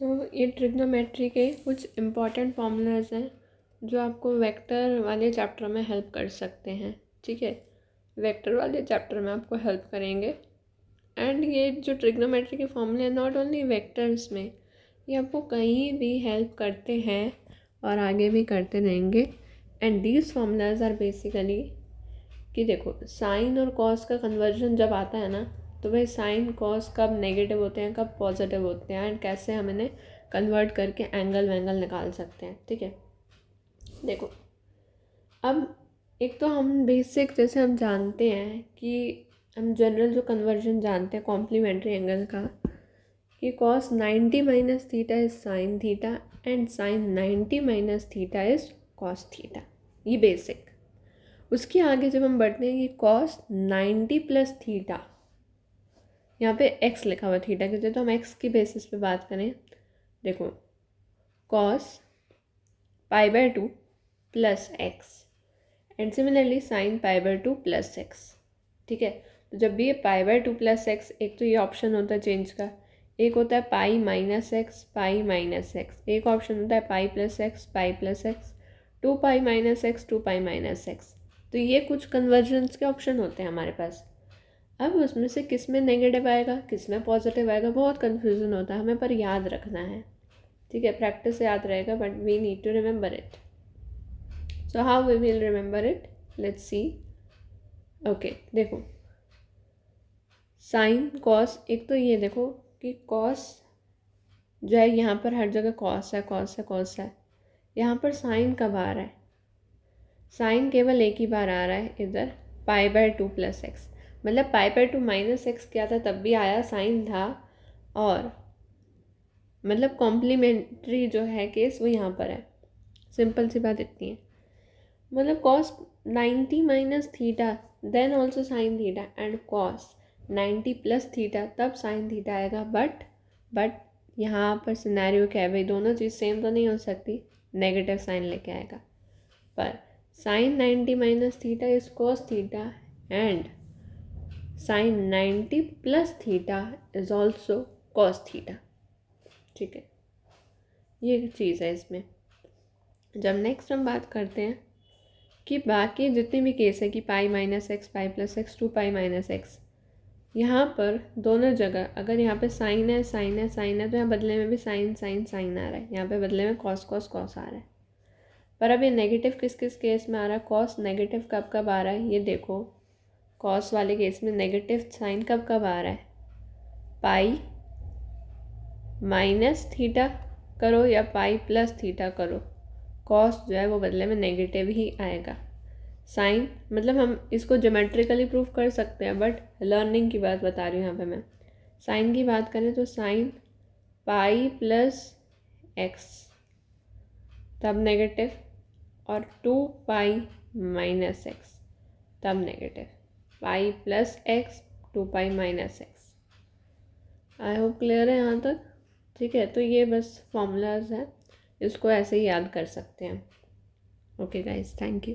तो ये ट्रिग्नोमेट्री के कुछ इम्पॉर्टेंट फॉर्मूलाज हैं जो आपको वेक्टर वाले चैप्टर में हेल्प कर सकते हैं ठीक है वेक्टर वाले चैप्टर में आपको हेल्प करेंगे एंड ये जो ट्रिग्नोमेट्री के फॉर्मूले हैं नॉट ओनली वेक्टर्स में ये आपको कहीं भी हेल्प करते हैं और आगे भी करते रहेंगे and these formulas are basically कि देखो साइन और कॉस का कन्वर्जन जब आता है ना तो भाई साइन कॉस कब नेगेटिव होते हैं कब पॉजिटिव होते हैं एंड कैसे हम इन्हें कन्वर्ट करके एंगल वेंगल निकाल सकते हैं ठीक है देखो अब एक तो हम बेसिक जैसे हम जानते हैं कि हम जनरल जो कन्वर्जन जानते हैं कॉम्प्लीमेंट्री एंगल का कि cos ninety minus theta is sine theta and sine ninety minus theta is cos theta ये बेसिक उसके आगे जब हम बढ़ते हैं कि कॉस नाइन्टी प्लस थीटा यहाँ पे एक्स लिखा हुआ थीटा के तो हम एक्स की बेसिस पे बात करें देखो cos pi by two plus X and similarly sine pi by two plus X ठीक है तो जब भी ये pi by two plus X एक तो ये ऑप्शन होता है चेंज का एक होता है pi minus X pi minus X एक ऑप्शन होता है pi plus X pi plus X two pi minus X two pi minus X तो ये कुछ कन्वर्जन्स के ऑप्शन होते हैं हमारे पास अब उसमें से किस में नेगेटिव आएगा किस में पॉजिटिव आएगा बहुत कन्फ्यूज़न होता है हमें पर याद रखना है ठीक है प्रैक्टिस याद रहेगा but we need to remember it so how we will remember it let's see okay देखो साइन कॉस एक तो ये देखो कि कॉस जो है यहाँ पर हर जगह कॉस है कॉस है कॉस है यहाँ पर साइन कब आ रहा है साइन केवल एक ही बार आ रहा है इधर pi by two plus X मतलब pi by two minus X किया था तब भी आया साइन था और मतलब कॉम्प्लीमेंट्री जो है केस वो यहाँ पर है सिंपल सी बात इतनी है मतलब cos ninety minus theta then also sine theta and cos ninety plus theta तब साइन थीटा आएगा बट बट यहाँ पर सिनेरियो क्या है भाई दोनों चीज़ सेम तो नहीं हो सकती नेगेटिव साइन लेके आएगा पर sine ninety minus theta is cos theta and sine ninety plus theta is also cos theta ठीक है ये चीज़ है इसमें जब नेक्स्ट हम बात करते हैं कि बाकी जितने भी केस है कि pi minus X pi plus X two pi minus X यहाँ पर दोनों जगह अगर यहाँ पे साइन है साइन है साइन है तो यहाँ बदले में भी साइन साइन साइन आ रहा है यहाँ पे बदले में कॉस कॉस कॉस आ रहा है पर अब ये नेगेटिव किस किस केस में आ रहा है कॉस नेगेटिव कब कब आ रहा है ये देखो कॉस वाले केस में नेगेटिव साइन कब कब आ रहा है पाई माइनस थीटा करो या पाई प्लस थीटा करो कॉस जो है वो बदले में नेगेटिव ही आएगा साइन मतलब हम इसको जोमेट्रिकली प्रूव कर सकते हैं बट लर्निंग की बात बता रही हूँ यहाँ पे मैं साइन की बात करें तो साइन पाई प्लस एक्स तब नेगेटिव और टू पाई माइनस एक्स तब negative pi plus X two pi minus X I hope clear है यहाँ तक ठीक है तो ये बस फॉर्मूलाज हैं इसको ऐसे ही याद कर सकते हैं ओके गाइज थैंक यू